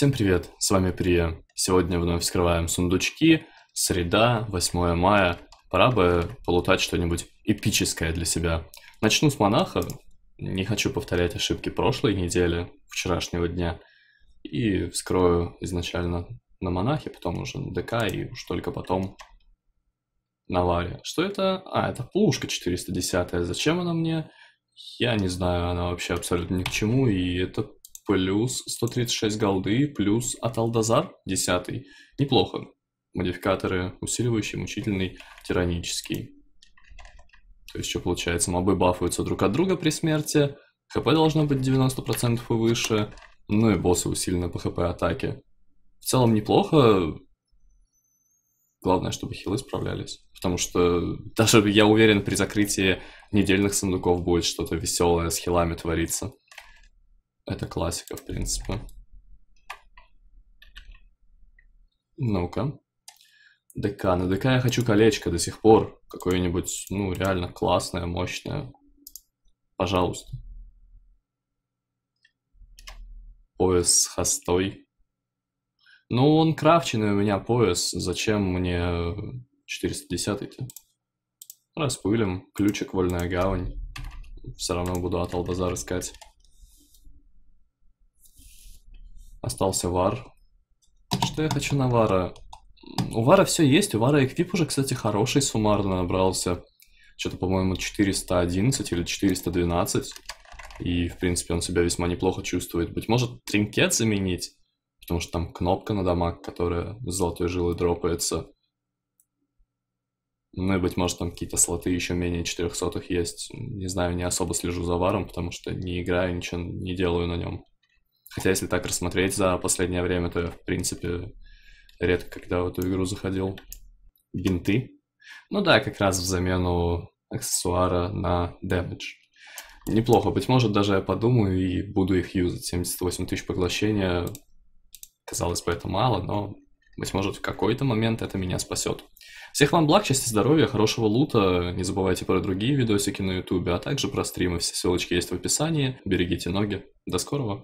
Всем привет, с вами Прия. Сегодня вновь вскрываем сундучки. Среда, 8 мая. Пора бы полутать что-нибудь эпическое для себя. Начну с монаха. Не хочу повторять ошибки прошлой недели, вчерашнего дня. И вскрою изначально на монахе, потом уже на ДК и уж только потом на варе. Что это? А, это плушка 410. Зачем она мне? Я не знаю, она вообще абсолютно ни к чему, и это плюс 136 голды, плюс Аталдазар 10. Неплохо. Модификаторы усиливающий, мучительный, тиранический. То есть что получается? Мобы бафаются друг от друга при смерти, хп должно быть 90% и выше, ну и боссы усилены по хп атаке. В целом неплохо, главное, чтобы хилы справлялись. Потому что даже, я уверен, при закрытии недельных сундуков будет что-то веселое с хилами твориться. Это классика, в принципе. Ну-ка. ДК. На ДК я хочу колечко до сих пор. Какое-нибудь, ну, реально классное, мощное. Пожалуйста. Пояс с хостой. Ну, он крафченый у меня пояс. Зачем мне 410-й-то? Распылим. Ключик, вольная гавань. Все равно буду от Алдазар искать. остался вар. Что я хочу на вара? У вара все есть, у вара эквип уже, кстати, хороший суммарно набрался. Что-то, по-моему, 411 или 412. И, в принципе, он себя весьма неплохо чувствует. Быть может, тринкет заменить? Потому что там кнопка на дамаг, которая с золотой жилой дропается. Ну и, быть может, там какие-то слоты еще менее 400 есть. Не знаю, не особо слежу за варом, потому что не играю, ничего не делаю на нем. Хотя, если так рассмотреть, за последнее время, то я, в принципе, редко когда в эту игру заходил. Винты. Ну да, как раз в замену аксессуара на damage. Неплохо. Быть может, даже я подумаю и буду их юзать. 78 тысяч поглощения. Казалось бы, это мало, но, быть может, в какой-то момент это меня спасет. Всех вам благ, счастья, здоровья, хорошего лута. Не забывайте про другие видосики на ютубе, а также про стримы. Все ссылочки есть в описании. Берегите ноги. До скорого.